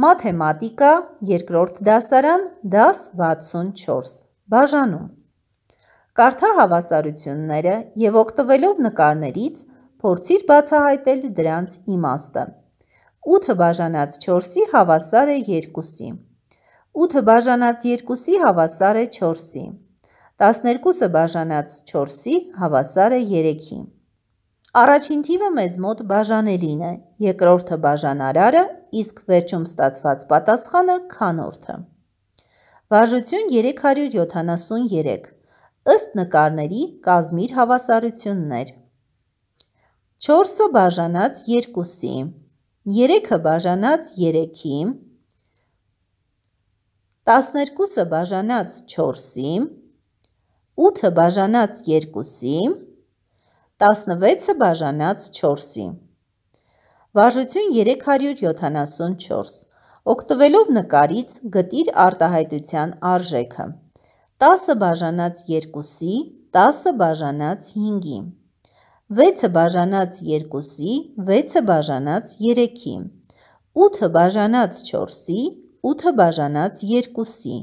մաթեմատիկա, երկրորդ դասարան, դաս 64, բաժանում։ Կարթա հավասարությունները և ոգտվելով նկարներից փորձիր բացահայտել դրանց իմաստը։ 8 բաժանած 4-ի հավասար է 2-ի։ 8 բաժանած 2-ի հավասար է 4-ի։ 12-ը բաժանած 4-ի հավասար է 3-ի։ Առաջին թիվը մեզ մոտ բաժանելին է, երկրորդը բաժանարարը, իսկ վերջում ստացված պատասխանը քանորդը։ Վարժություն 373, ըստ նկարների կազմիր հավասարություններ։ 4-ը բաժանած 2-ի, 3-ը բաժանած 3-ի, 12-ը բաժանած 4-ի, 8-ը բաժանած 2-ի, 16-ը բաժանած 4-ի։ Վարժություն 374։ Օգտվելով նկարից գտիր արտահայտության արժեքը։ 10 բաժանած 2-ի, 10 բաժանած 5-ի։ 6-ը բաժանած 2-ի, 6-ը բաժանած 3-ի։ 8-ը բաժանած 4-ի, 8-ը բաժանած 2-ի։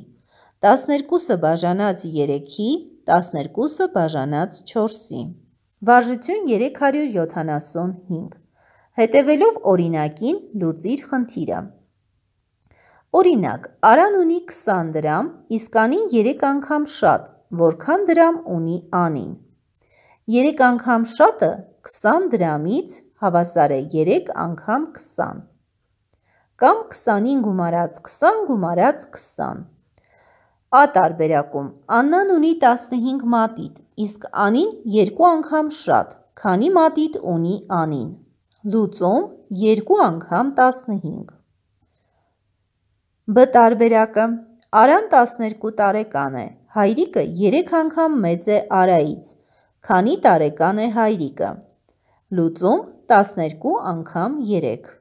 12-ը բաժանած 3-ի, 12-ը բաժանած 4-ի։ Վարժություն 375 Հետևելով օրինակին լուծիր խնդիրը։ Օրինակ, Արան ունի 20 դրամ, իսկ Անին 3 անգամ շատ, որքան դրամ ունի Անին։ 3 անգամ շատը 20 դրամից հավասար է 3 անգամ 20 կամ 20-ին գումարած 20 գումարած 20։ Ա տարբերակում Աննան ունի 15 մատիտ, իսկ Անին 2 անգամ շատ, քանի մատիտ ունի Անին լուծում 2 անգամ 15։ Բ տարբերակը Արան 12 տարեկան է, հայրիկը 3 անգամ մեծ է Արայից, քանի տարեկան է հայրիկը։ Լուծում 12 անգամ 3։